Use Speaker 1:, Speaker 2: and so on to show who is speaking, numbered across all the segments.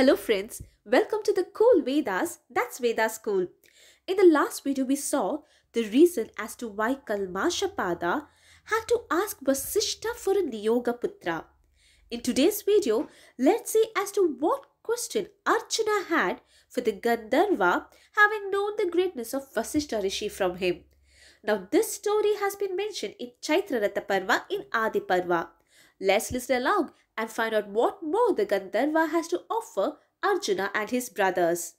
Speaker 1: Hello friends, welcome to the Cool Vedas, that's Vedas Cool. In the last video we saw the reason as to why Kalmashapada had to ask Vasishta for a Niyoga Putra. In today's video, let's see as to what question Archana had for the Gandharva having known the greatness of Vasishta Rishi from him. Now this story has been mentioned in Chaitra Parva in Adi Parva. Let's listen along and find out what more the Gandharva has to offer Arjuna and his brothers.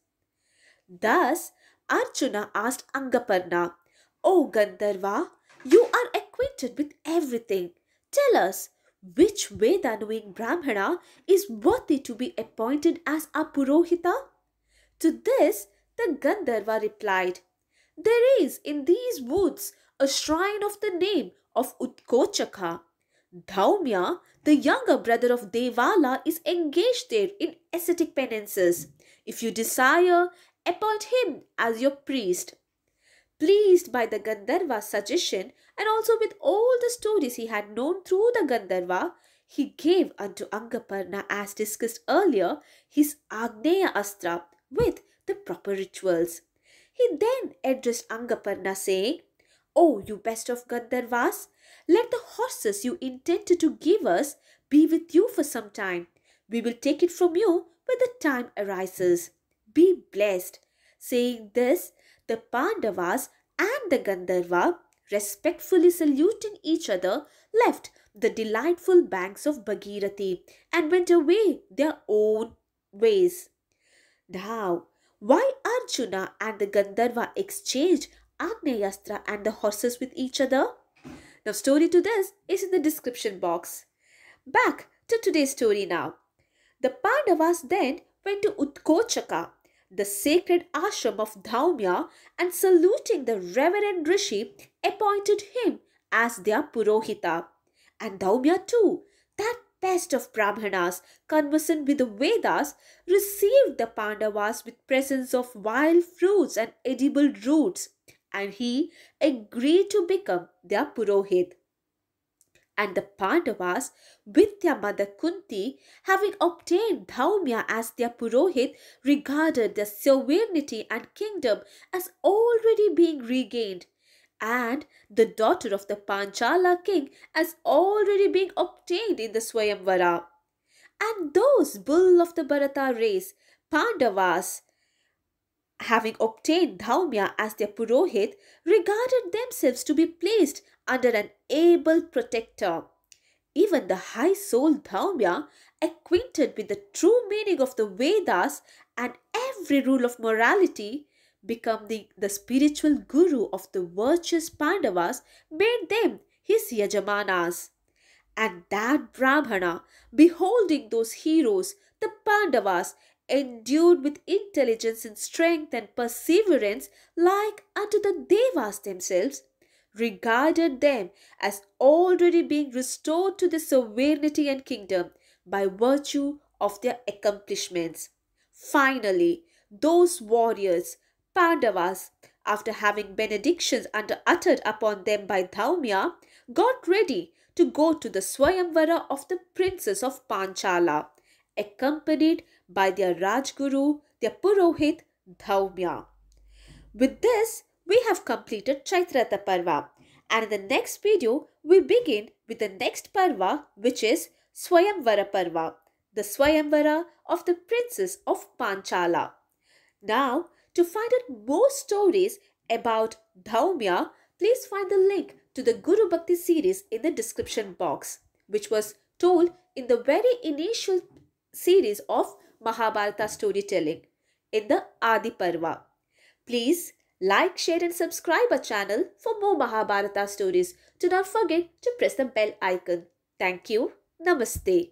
Speaker 1: Thus, Arjuna asked Angaparna, O Gandharva, you are acquainted with everything. Tell us, which Veda knowing Brahmana is worthy to be appointed as a Purohita? To this, the Gandharva replied, There is in these woods a shrine of the name of Utkochaka. Dhaumya, the younger brother of Devala, is engaged there in ascetic penances. If you desire, appoint him as your priest. Pleased by the Gandharva's suggestion and also with all the stories he had known through the Gandharva, he gave unto Angaparna, as discussed earlier, his Agneya Astra with the proper rituals. He then addressed Angaparna, saying, O oh, you best of Gandharvas, let the horses you intended to give us be with you for some time. We will take it from you when the time arises. Be blessed. Saying this, the Pandavas and the Gandharva, respectfully saluting each other, left the delightful banks of Bhagirathi and went away their own ways. Now, why Arjuna and the Gandharva exchanged Agneyastra and the horses with each other? The story to this is in the description box. Back to today's story now. The Pandavas then went to Utkochaka, the sacred ashram of Dhaumya, and saluting the reverend rishi, appointed him as their Purohita. And Dhaumya too, that best of Brahmanas, conversant with the Vedas, received the Pandavas with presents of wild fruits and edible roots and he agreed to become their Purohit. And the Pandavas, with their mother Kunti, having obtained Dhaumya as their Purohit, regarded their sovereignty and kingdom as already being regained, and the daughter of the Panchala king as already being obtained in the Swayamvara. And those bull of the Bharata race, Pandavas, having obtained Dhaumya as their Purohit, regarded themselves to be placed under an able protector. Even the high souled Dhaumya, acquainted with the true meaning of the Vedas and every rule of morality, become the, the spiritual guru of the virtuous Pandavas, made them his Yajamanas. And that Brahmana, beholding those heroes, the Pandavas, endued with intelligence and strength and perseverance, like unto the Devas themselves, regarded them as already being restored to the sovereignty and kingdom by virtue of their accomplishments. Finally, those warriors, Pandavas, after having benedictions under uttered upon them by Dhaumya, got ready to go to the Swayamvara of the princess of Panchala accompanied by their Rajguru, their Purohit Dhaumya. With this, we have completed Chaitrata Parva and in the next video, we begin with the next Parva which is Swayamvara Parva, the Swayamvara of the princess of Panchala. Now, to find out more stories about Dhaumya, please find the link to the Guru Bhakti series in the description box, which was told in the very initial series of Mahabharata storytelling in the Adi Parva. Please like, share and subscribe our channel for more Mahabharata stories. Do not forget to press the bell icon. Thank you. Namaste.